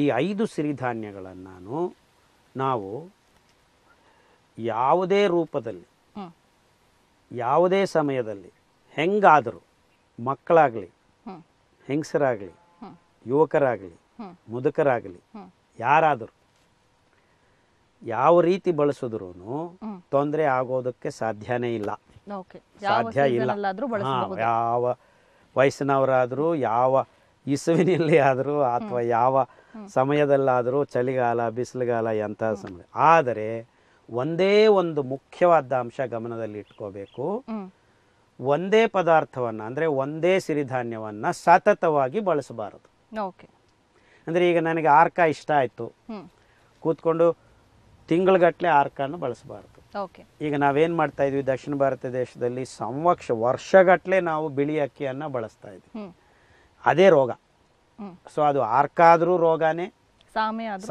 ಈ ಐದು ಸಿರಿಧಾನ್ಯಗಳನ್ನು ನಾವು ಯಾವುದೇ ರೂಪದಲ್ಲಿ ಯಾವುದೇ ಸಮಯದಲ್ಲಿ ಹೆಂಗಾದರೂ ಮಕ್ಕಳಾಗಲಿ ಹೆಂಗಸರಾಗಲಿ ಯುವಕರಾಗಲಿ ಮುದುಕರಾಗಲಿ ಯಾರಾದರೂ ಯಾವ ರೀತಿ ಬಳಸಿದ್ರು ತೊಂದರೆ ಆಗೋದಕ್ಕೆ ಸಾಧ್ಯನೇ ಇಲ್ಲ ಸಾಧ್ಯ ಇಲ್ಲ ಯಾವ ವಯಸ್ಸಿನವರಾದರೂ ಯಾವ ಇಸುವಿನಲ್ಲಿ ಆದರೂ ಅಥವಾ ಯಾವ ಸಮಯದಲ್ಲಾದರೂ ಚಳಿಗಾಲ ಬಿಸಿಲುಗಾಲ ಎಂಥ ಸಮಯ ಆದರೆ ಒಂದೇ ಒಂದು ಮುಖ್ಯವಾದ ಅಂಶ ಗಮನದಲ್ಲಿ ಇಟ್ಕೋಬೇಕು ಒಂದೇ ಪದಾರ್ಥವನ್ನು ಅಂದರೆ ಒಂದೇ ಸಿರಿಧಾನ್ಯವನ್ನು ಸತತವಾಗಿ ಬಳಸಬಾರದು ಅಂದರೆ ಈಗ ನನಗೆ ಆರ್ಕ ಇಷ್ಟ ಆಯಿತು ಕೂತ್ಕೊಂಡು ತಿಂಗಳಗಟ್ಟಲೆ ಆರ್ಕನ್ನು ಬಳಸಬಾರ್ದು ಈಗ ನಾವೇನು ಮಾಡ್ತಾ ಇದ್ವಿ ದಕ್ಷಿಣ ಭಾರತ ದೇಶದಲ್ಲಿ ಸಂವಕ್ಷ ವರ್ಷಗಟ್ಟಲೆ ನಾವು ಬಿಳಿ ಅಕ್ಕಿಯನ್ನು ಬಳಸ್ತಾ ಇದ್ವಿ ಅದೇ ರೋಗ ಸೊ ಅದು ಆರ್ಕ ಆರ್ಕಾದ್ರೂ ರೋಗಾನೇ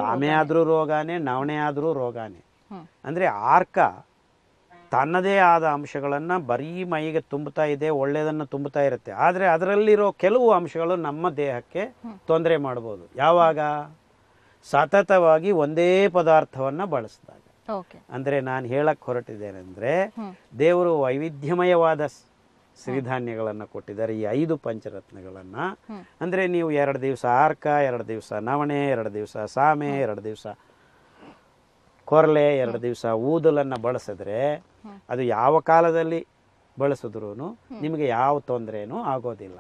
ಸಾಮೆ ಆದ್ರೂ ರೋಗಾನೇ ನವಣೆ ಆದ್ರೂ ರೋಗಾನೇ ಅಂದ್ರೆ ಆರ್ಕ ತನ್ನದೇ ಆದ ಅಂಶಗಳನ್ನು ಬರೀ ಮೈಗೆ ತುಂಬುತ್ತಾ ಇದೆ ಒಳ್ಳೆಯದನ್ನು ತುಂಬುತ್ತಾ ಇರುತ್ತೆ ಆದರೆ ಅದರಲ್ಲಿರೋ ಕೆಲವು ಅಂಶಗಳು ನಮ್ಮ ದೇಹಕ್ಕೆ ತೊಂದರೆ ಮಾಡಬಹುದು ಯಾವಾಗ ಸತತವಾಗಿ ಒಂದೇ ಪದಾರ್ಥವನ್ನು ಬಳಸಿದಾಗ ಅಂದ್ರೆ ನಾನು ಹೇಳಕ್ಕೆ ಹೊರಟಿದ್ದೇನೆಂದರೆ ದೇವರು ವೈವಿಧ್ಯಮಯವಾದ ಸಿರಿಧಾನ್ಯಗಳನ್ನು ಕೊಟ್ಟಿದ್ದಾರೆ ಈ ಐದು ಪಂಚರತ್ನಗಳನ್ನು ಅಂದರೆ ನೀವು ಎರಡು ದಿವಸ ಆರ್ಕ ಎರಡು ದಿವಸ ನವಣೆ ಎರಡು ದಿವಸ ಸಾಮೆ ಎರಡು ದಿವಸ ಕೊರಲೆ ಎರಡು ದಿವಸ ಊದಲನ್ನು ಬಳಸಿದ್ರೆ ಅದು ಯಾವ ಕಾಲದಲ್ಲಿ ಬಳಸಿದ್ರು ನಿಮಗೆ ಯಾವ ಆಗೋದಿಲ್ಲ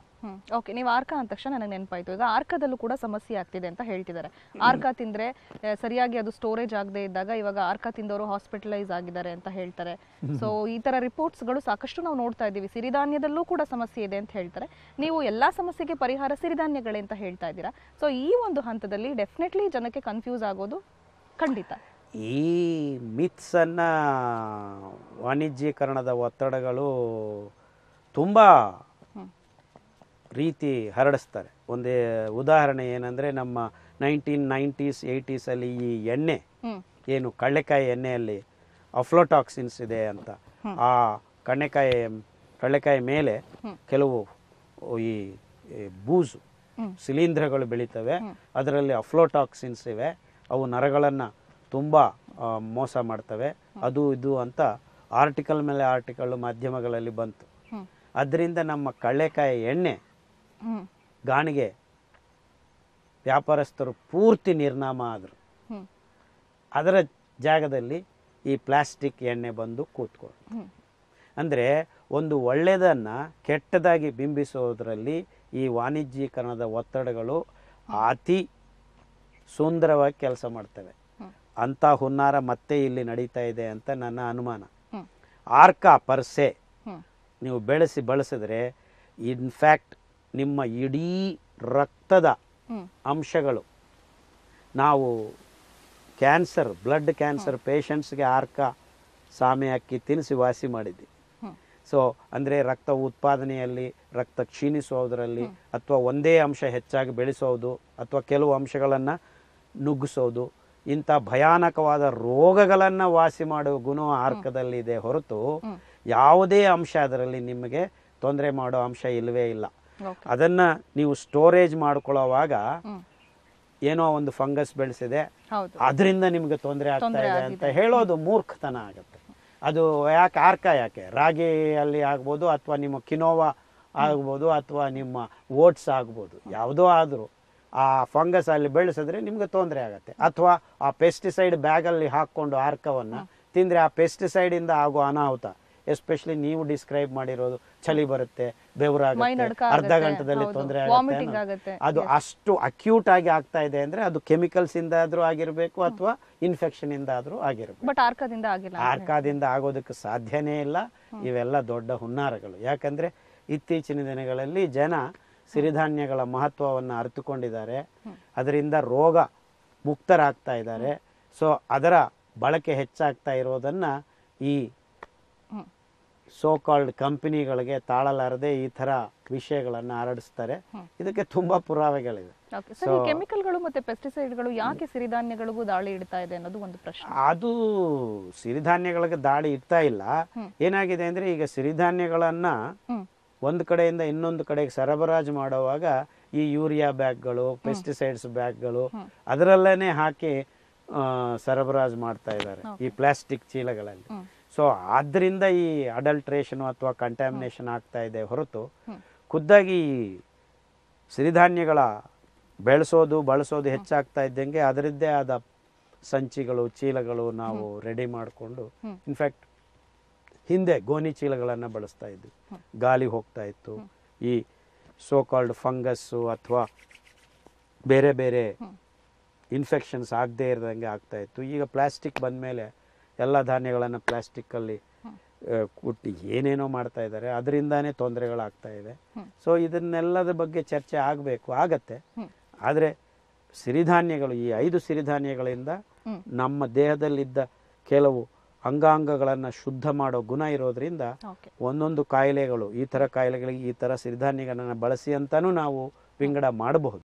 ಓಕೆ ನೀವು ಆರ್ಕ ಅಂದ ತಕ್ಷಣ ನನಗೆ ನೆನಪಾಯ್ತು ಈಗ ಆರ್ಕದಲ್ಲೂ ಕೂಡ ಸಮಸ್ಯೆ ಆಗ್ತಿದೆ ಅಂತ ಹೇಳ್ತಿದ್ದಾರೆ ಆರ್ಕ ತಿಂದ್ರೆ ಸರಿಯಾಗಿ ಅದು ಸ್ಟೋರೇಜ್ ಆಗದೆ ಇದ್ದಾಗ ಇವಾಗ ಆರ್ಕ ತಿಂದವರು ಹಾಸ್ಪಿಟಲೈಸ್ ಆಗಿದ್ದಾರೆ ಅಂತ ಹೇಳ್ತಾರೆ ಸೊ ಈ ತರ ರಿಪೋರ್ಟ್ಸ್ಗಳು ಸಾಕಷ್ಟು ನಾವು ನೋಡ್ತಾ ಇದ್ದೀವಿ ಸಿರಿಧಾನ್ಯದಲ್ಲೂ ಕೂಡ ಸಮಸ್ಯೆ ಇದೆ ಅಂತ ಹೇಳ್ತಾರೆ ನೀವು ಎಲ್ಲಾ ಸಮಸ್ಯೆಗೆ ಪರಿಹಾರ ಸಿರಿಧಾನ್ಯಗಳೇ ಅಂತ ಹೇಳ್ತಾ ಇದ್ದೀರಾ ಸೊ ಈ ಒಂದು ಹಂತದಲ್ಲಿ ಡೆಫಿನೆಟ್ಲಿ ಜನಕ್ಕೆ ಕನ್ಫ್ಯೂಸ್ ಆಗೋದು ಖಂಡಿತ ಈ ಮಿತ್ಸನ್ನು ವಾಣಿಜ್ಯೀಕರಣದ ಒತ್ತಡಗಳು ತುಂಬ ರೀತಿ ಹರಡಿಸ್ತಾರೆ ಒಂದೇ ಉದಾಹರಣೆ ಏನಂದರೆ ನಮ್ಮ ನೈನ್ಟೀನ್ ನೈಂಟೀಸ್ ಏಯ್ಟೀಸಲ್ಲಿ ಈ ಎಣ್ಣೆ ಏನು ಕಳ್ಳೆಕಾಯಿ ಎಣ್ಣೆಯಲ್ಲಿ ಅಫ್ಲೋಟಾಕ್ಸಿನ್ಸ್ ಇದೆ ಅಂತ ಆ ಕಣ್ಣೆಕಾಯಿ ಕಳ್ಳೆಕಾಯಿ ಮೇಲೆ ಕೆಲವು ಈ ಬೂಸು ಶಿಲೀಂಧ್ರಗಳು ಬೆಳೀತವೆ ಅದರಲ್ಲಿ ಅಫ್ಲೋಟಾಕ್ಸಿನ್ಸ್ ಇವೆ ಅವು ನರಗಳನ್ನು ತುಂಬ ಮೋಸ ಮಾಡ್ತವೆ ಅದು ಇದು ಅಂತ ಆರ್ಟಿಕಲ್ ಮೇಲೆ ಆರ್ಟಿಕಲ್ ಮಾಧ್ಯಮಗಳಲ್ಲಿ ಬಂತು ಅದರಿಂದ ನಮ್ಮ ಕಳ್ಳೆಕಾಯಿ ಎಣ್ಣೆ ಗಾಣಿಗೆ ವ್ಯಾಪಾರಸ್ಥರು ಪೂರ್ತಿ ನಿರ್ನಾಮ ಆದರು ಅದರ ಜಾಗದಲ್ಲಿ ಈ ಪ್ಲಾಸ್ಟಿಕ್ ಎಣ್ಣೆ ಬಂದು ಕೂತ್ಕೊಂಡು ಅಂದರೆ ಒಂದು ಒಳ್ಳೆಯದನ್ನು ಕೆಟ್ಟದಾಗಿ ಬಿಂಬಿಸೋದರಲ್ಲಿ ಈ ವಾಣಿಜ್ಯೀಕರಣದ ಒತ್ತಡಗಳು ಅತಿ ಸುಂದರವಾಗಿ ಕೆಲಸ ಮಾಡ್ತವೆ ಅಂಥ ಹುನ್ನಾರ ಮತ್ತೆ ಇಲ್ಲಿ ನಡೀತಾ ಇದೆ ಅಂತ ನನ್ನ ಅನುಮಾನ ಆರ್ಕಾ ಪರ್ಸೆ ನೀವು ಬೆಳೆಸಿ ಬಳಸಿದ್ರೆ ಇನ್ಫ್ಯಾಕ್ಟ್ ನಿಮ್ಮ ಇಡೀ ರಕ್ತದ ಅಂಶಗಳು ನಾವು ಕ್ಯಾನ್ಸರ್ ಬ್ಲಡ್ ಕ್ಯಾನ್ಸರ್ ಪೇಷಂಟ್ಸ್ಗೆ ಆರ್ಕಾ ಸಾಮೆ ಹಾಕಿ ತಿನ್ನಿಸಿ ವಾಸಿ ಮಾಡಿದ್ವಿ ಸೊ ಅಂದರೆ ರಕ್ತ ಉತ್ಪಾದನೆಯಲ್ಲಿ ರಕ್ತ ಕ್ಷೀಣಿಸೋದರಲ್ಲಿ ಅಥವಾ ಒಂದೇ ಅಂಶ ಹೆಚ್ಚಾಗಿ ಬೆಳೆಸೋದು ಅಥವಾ ಕೆಲವು ಅಂಶಗಳನ್ನು ನುಗ್ಗಿಸೋದು ಇಂಥ ಭಯಾನಕವಾದ ರೋಗಗಳನ್ನು ವಾಸಿ ಮಾಡುವ ಗುಣ ಆರ್ಕದಲ್ಲಿದೆ ಹೊರತು ಯಾವುದೇ ಅಂಶ ಅದರಲ್ಲಿ ನಿಮಗೆ ತೊಂದರೆ ಮಾಡೋ ಅಂಶ ಇಲ್ಲವೇ ಇಲ್ಲ ಅದನ್ನು ನೀವು ಸ್ಟೋರೇಜ್ ಮಾಡ್ಕೊಳ್ಳೋವಾಗ ಏನೋ ಒಂದು ಫಂಗಸ್ ಬೆಳೆಸಿದೆ ಅದರಿಂದ ನಿಮಗೆ ತೊಂದರೆ ಆಗ್ತಾ ಇದೆ ಅಂತ ಹೇಳೋದು ಮೂರ್ಖತನ ಆಗುತ್ತೆ ಅದು ಯಾಕೆ ಆರ್ಕ ಯಾಕೆ ರಾಗಿಯಲ್ಲಿ ಆಗ್ಬೋದು ಅಥವಾ ನಿಮ್ಮ ಕಿನೋವಾ ಆಗ್ಬೋದು ಅಥವಾ ನಿಮ್ಮ ಓಟ್ಸ್ ಆಗ್ಬೋದು ಯಾವುದೋ ಆದರೂ ಆ ಫಂಗಸ್ ಅಲ್ಲಿ ಬೆಳೆಸಿದ್ರೆ ನಿಮ್ಗೆ ತೊಂದರೆ ಆಗುತ್ತೆ ಅಥವಾ ಆ ಪೆಸ್ಟಿಸೈಡ್ ಬ್ಯಾಗಲ್ಲಿ ಹಾಕೊಂಡು ಆರ್ಕವನ್ನು ತಿಂದರೆ ಆ ಪೆಸ್ಟಿಸೈಡಿಂದ ಆಗೋ ಅನಾಹುತ ಎಸ್ಪೆಷಲಿ ನೀವು ಡಿಸ್ಕ್ರೈಬ್ ಮಾಡಿರೋದು ಚಳಿ ಬರುತ್ತೆ ಬೆವರಾಗುತ್ತೆ ಅರ್ಧ ಗಂಟೆದಲ್ಲಿ ತೊಂದರೆ ಆಗುತ್ತೆ ಅದು ಅಷ್ಟು ಅಕ್ಯೂಟ್ ಆಗಿ ಆಗ್ತಾ ಇದೆ ಅಂದ್ರೆ ಅದು ಕೆಮಿಕಲ್ಸ್ ಇಂದ ಆದ್ರೂ ಆಗಿರಬೇಕು ಅಥವಾ ಇನ್ಫೆಕ್ಷನ್ ಇಂದ ಆದ್ರೂ ಆಗಿರಬೇಕು ಬಟ್ ಆರ್ಕಾದಿಂದ ಆಗಿಲ್ಲ ಆರ್ಕಾದಿಂದ ಆಗೋದಕ್ಕೆ ಸಾಧ್ಯನೇ ಇಲ್ಲ ಇವೆಲ್ಲ ದೊಡ್ಡ ಹುನ್ನಾರಗಳು ಯಾಕಂದ್ರೆ ಇತ್ತೀಚಿನ ದಿನಗಳಲ್ಲಿ ಜನ ಸಿರಿಧಾನ್ಯಗಳ ಮಹತ್ವವನ್ನು ಅರಿತುಕೊಂಡಿದ್ದಾರೆ ಅದರಿಂದ ರೋಗ ಮುಕ್ತರಾಗ್ತಾ ಇದ್ದಾರೆ ಸೊ ಅದರ ಬಳಕೆ ಹೆಚ್ಚಾಗ್ತಾ ಇರೋದನ್ನು ಈ ಸೋಕಾಲ್ಡ್ ಕಂಪನಿಗಳಿಗೆ ತಾಳಲಾರದೆ ಈ ತರ ವಿಷಯಗಳನ್ನು ಹರಡಿಸ್ತಾರೆ ಇದಕ್ಕೆ ತುಂಬಾ ಪುರಾವೆಗಳಿವೆ ಕೆಮಿಕಲ್ಗಳು ಮತ್ತೆ ಪೆಸ್ಟಿಸೈಡ್ಗಳು ಯಾಕೆ ಸಿರಿಧಾನ್ಯಗಳಿಗೂ ದಾಳಿ ಇಡ್ತಾ ಇದೆ ಅನ್ನೋದು ಒಂದು ಪ್ರಶ್ನೆ ಅದು ಸಿರಿಧಾನ್ಯಗಳಿಗೆ ದಾಳಿ ಇಡ್ತಾ ಇಲ್ಲ ಏನಾಗಿದೆ ಅಂದ್ರೆ ಈಗ ಸಿರಿಧಾನ್ಯಗಳನ್ನ ಒಂದು ಕಡೆಯಿಂದ ಇನ್ನೊಂದು ಕಡೆಗೆ ಸರಬರಾಜು ಮಾಡುವಾಗ ಈ ಯೂರಿಯಾ ಬ್ಯಾಗ್ಗಳು ಪೆಸ್ಟಿಸೈಡ್ಸ್ ಬ್ಯಾಗ್ಗಳು ಅದರಲ್ಲೇ ಹಾಕಿ ಸರಬರಾಜು ಮಾಡ್ತಾ ಇದ್ದಾರೆ ಈ ಪ್ಲಾಸ್ಟಿಕ್ ಚೀಲಗಳಲ್ಲಿ ಸೊ ಆದ್ರಿಂದ ಈ ಅಡಲ್ಟ್ರೇಷನ್ ಅಥವಾ ಕಂಟ್ಯಾಮಿನೇಷನ್ ಆಗ್ತಾ ಇದೆ ಹೊರತು ಖುದ್ದಾಗಿ ಸಿರಿಧಾನ್ಯಗಳ ಬೆಳೆಸೋದು ಬಳಸೋದು ಹೆಚ್ಚಾಗ್ತಾ ಇದ್ದಂಗೆ ಅದರದ್ದೇ ಆದ ಸಂಚಿಗಳು ಚೀಲಗಳು ನಾವು ರೆಡಿ ಮಾಡಿಕೊಂಡು ಇನ್ಫ್ಯಾಕ್ಟ್ ಹಿಂದೆ ಗೋಣಿ ಚೀಲಗಳನ್ನು ಬಳಸ್ತಾ ಇದ್ವಿ ಗಾಳಿ ಹೋಗ್ತಾ ಇತ್ತು ಈ ಸೋ ಫಂಗಸ್ಸು ಅಥವಾ ಬೇರೆ ಬೇರೆ ಇನ್ಫೆಕ್ಷನ್ಸ್ ಆಗದೇ ಇರದಂಗೆ ಆಗ್ತಾ ಇತ್ತು ಈಗ ಪ್ಲಾಸ್ಟಿಕ್ ಬಂದ ಮೇಲೆ ಎಲ್ಲ ಧಾನ್ಯಗಳನ್ನು ಪ್ಲಾಸ್ಟಿಕ್ಕಲ್ಲಿ ಕುಟ್ಟಿ ಏನೇನೋ ಮಾಡ್ತಾ ಇದ್ದಾರೆ ಅದರಿಂದಾನೇ ತೊಂದರೆಗಳಾಗ್ತಾ ಇದೆ ಸೊ ಇದನ್ನೆಲ್ಲದ ಬಗ್ಗೆ ಚರ್ಚೆ ಆಗಬೇಕು ಆಗತ್ತೆ ಆದರೆ ಸಿರಿಧಾನ್ಯಗಳು ಈ ಐದು ಸಿರಿಧಾನ್ಯಗಳಿಂದ ನಮ್ಮ ದೇಹದಲ್ಲಿದ್ದ ಕೆಲವು ಅಂಗಾಂಗಗಳನ್ನು ಶುದ್ಧ ಮಾಡೋ ಗುಣ ಇರೋದ್ರಿಂದ ಒಂದೊಂದು ಕಾಯಿಲೆಗಳು ಈ ಥರ ಕಾಯಿಲೆಗಳಿಗೆ ಈ ಥರ ಸಿರಿಧಾನ್ಯಗಳನ್ನು ಬಳಸಿ ಅಂತಲೂ ನಾವು ವಿಂಗಡ ಮಾಡಬಹುದು